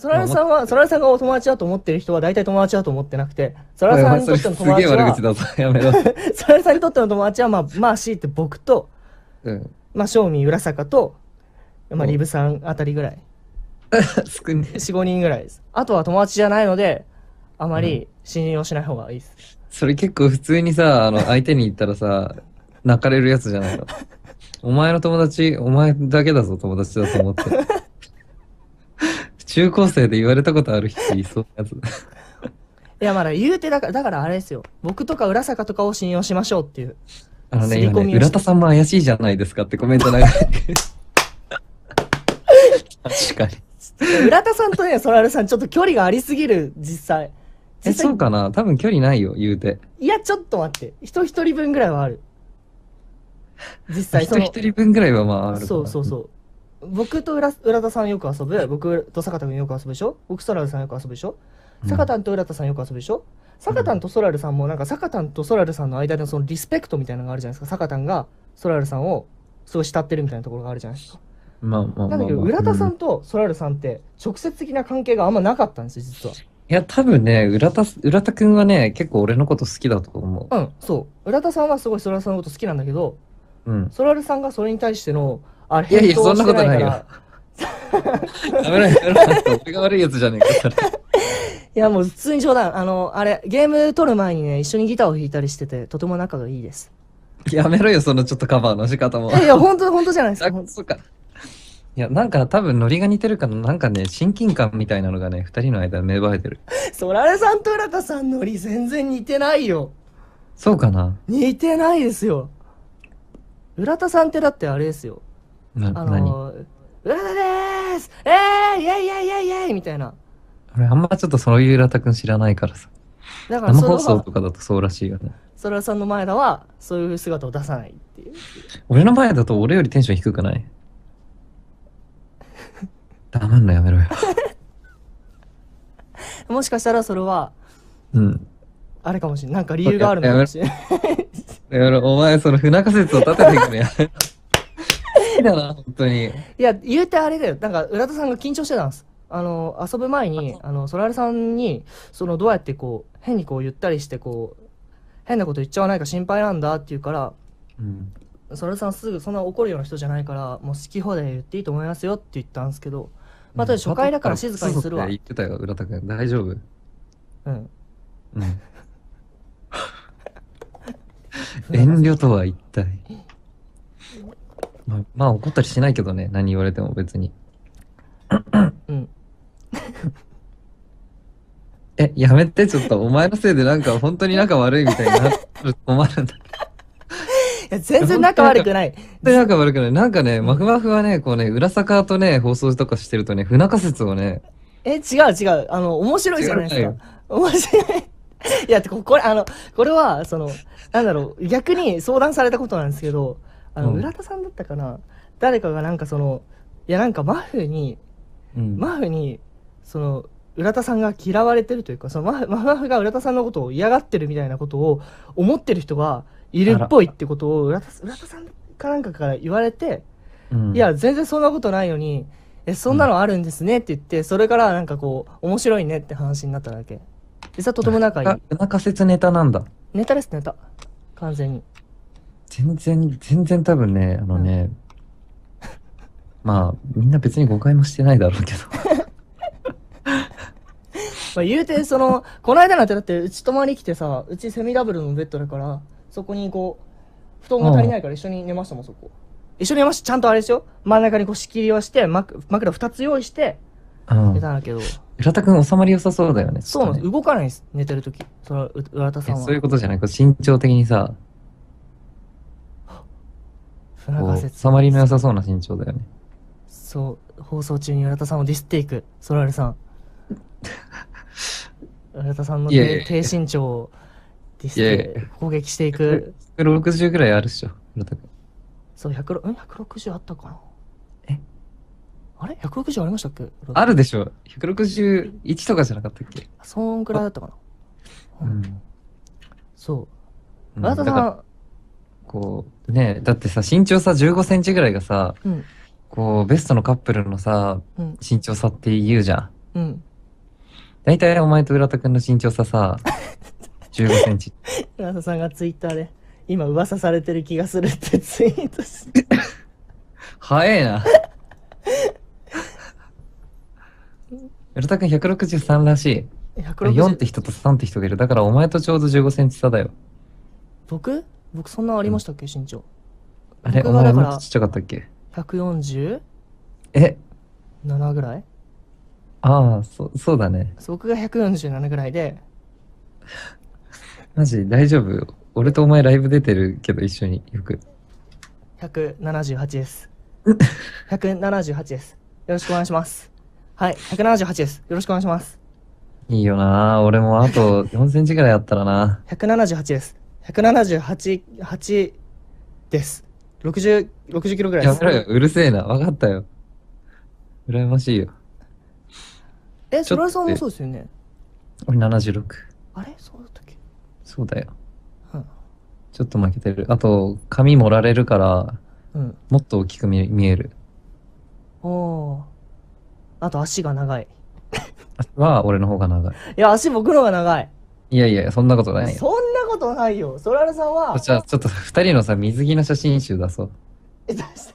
そラルさんは、そらるさんがお友達だと思ってる人は大体友達だと思ってなくて、そラルさんにとっての友達は、そらる さんにとっての友達は、まあ、まあ、しいて僕と、うん、まあ、正味、浦坂と、まあ、リブさんあたりぐらい。少ね。4、5人ぐらいです。あとは友達じゃないので、あまり信用しない方がいいです。うん、それ結構普通にさ、あの、相手に言ったらさ、泣かれるやつじゃないの。お前の友達、お前だけだぞ、友達だと思って。中高生で言われたことある人いそうやつ。いやまだ言うてだからだからあれですよ僕とか浦坂とかを信用しましょうっていうあのね今ね浦田さんも怪しいじゃないですかってコメントない 確かに浦田さんとねそらるさんちょっと距離がありすぎる実際えそうかな多分距離ないよ言うていやちょっと待って人一人分ぐらいはある実際その人一人分ぐらいはまああるそうそうそう僕と浦浦田さんよく遊ぶ僕と坂田君よく遊ぶでしょ僕ソラルさんよく遊ぶでしょ坂田と浦田さんよく遊ぶでしょ、坂田とソラルさんもなんか坂田とソラルさんの間でそのリスペクトみたいなのがあるじゃないですか坂田がソラルさんをすごい慕ってるみたいなところがあるじゃないですか。まあまあまあ、まあ、なんだけど浦田さんとソラルさんって直接的な関係があんまなかったんですよ実は。いや多分ね浦田浦田君はね結構俺のこと好きだと思う。うんそう浦田さんはすごいソラルさんのこと好きなんだけど、うん、ソラルさんがそれに対してのあれいやいや、そんなことないよ。やめろやめろ。俺が悪いやつじゃねえか、いや、もう普通に冗談。あの、あれ、ゲーム撮る前にね、一緒にギターを弾いたりしてて、とても仲がいいです。やめろよ、そのちょっとカバーの仕方も。いやいや、本当本当じゃないですか。そうか。いや、なんか多分ノリが似てるかな。なんかね、親近感みたいなのがね、二人の間芽生えてる。そられさんと浦田さんノリ全然似てないよ。そうかな似てないですよ。浦田さんってだってあれですよ。あのうら田ですえー、イェイイェイイェイイェイみたいな。俺、あんまちょっとそういう浦田くん知らないからさ。だから生放送とかだとそうらしいよね。そらさんの前だは、そういう姿を出さないっていう。俺の前だと俺よりテンション低くない 黙んのやめろよ。もしかしたらそれは、うん。あれかもしれない。なんか理由があるのかもしれない。お前、その不仲説を立ててくのやめろ。だな、本当に。いや、言うてあれだよ。なんか、浦田さんが緊張してたんです。あの、遊ぶ前に、あの、そらるさんに、その、どうやってこう、変にこう、言ったりして、こう、変なこと言っちゃわないか心配なんだって言うから、うん。そらるさんすぐそんな怒るような人じゃないから、もう好き放題言っていいと思いますよって言ったんですけど、まあ、ただ初回だから静かにするわ。言ってたよ、浦田君。大丈夫。うん。うん。遠慮とは一体。まあ、まあ、怒ったりしないけどね何言われても別にうんえやめてちょっとお前のせいでなんか本当に仲悪いみたいになる困るんだいや全然仲悪くない。然仲悪くない。なんかね、まふまふはね、こうね、裏坂とね、放送とかしてるとね、不仲説をね。え、違う違う。あの、面白いじゃないですか。面白い。いや、これ、あの、これは、その、なんだろう、逆に相談されたことなんですけど、あの、村田さんだったかな誰かがなんかそのいやなんかマフにうんマフにその浦田さんが嫌われてるというかそのマフマフが浦田さんのことを嫌がってるみたいなことを思ってる人がいるっぽいってことを浦田浦田さんかなんかから言われて、うんいや全然そんなことないのにえそんなのあるんですねって言って、それからなんかこう面白いねって話になっただけ実はとても仲いいあ説ネタなんだネタですネタ完全に全然、全然多分ね、あのね、まあ、みんな別に誤解もしてないだろうけど。まあ言うて、その、この間なんてだって、うち泊まり来てさ、うちセミダブルのベッドだから、そこにこう、布団が足りないから一緒に寝ましたもん、そこ。一緒に寝ました。ちゃんとあれですよ。真ん中にこう仕切りをして、枕、枕二つ用意して、寝たんだけど。浦田君収まり良さそうだよね。そうなんです。動かないです。寝てるとき。そう浦田さんは。そういうことじゃないこう身長的にさ、それは仮説。収まりの良さそうな身長だよね。そう、放送中に浦田さんをディスっていく、ソラルさん。浦田さんの低身長をディスって攻撃していく。160ぐらいあるっしょ、浦田君。そう、160あったかな。えあれ ?160 ありましたっけあるでしょ。161とかじゃなかったっけそんくらいだったかな。うん。そう。浦田さん、こう、ね、だってさ、身長さ15センチぐらいがさ、うん、こう、ベストのカップルのさ、身長差って言うじゃん。うん。大体お前と浦田くんの身長差さ、15 センチ。浦田さんがツイッターで、今噂されてる気がするってツイートして。早えな。浦田くん163らしい。4って人と3って人がいる。だからお前とちょうど15センチ差だよ。僕僕そんなありましたっけ、身長。あれ、お前もちっちゃかったっけ147え、ぐらいああ、そ、そうだね。僕が147ぐらいで、マジ、大丈夫。俺とお前ライブ出てるけど一緒によく。178です。178 です。よろしくお願いします。はい、178です。よろしくお願いします。いいよな。俺もあと4センチぐらいあったらな。178です。178です60キロぐらいでやめろよ、うるせえな、分かったよ。羨ましいよ。えそらさんもそうですよね俺76。あれそうだったっけそうだよ。うんちょっと負けてる。あと、髪盛られるから、うんもっと大きく見見える。おーあと足が長い は、俺の方が長い。いや足僕の方が長いいやいや、そんなことないよ。そんことないよ。ソラルさんは。じゃあ、ちょっと二人のさ、水着の写真集出そう。え、出し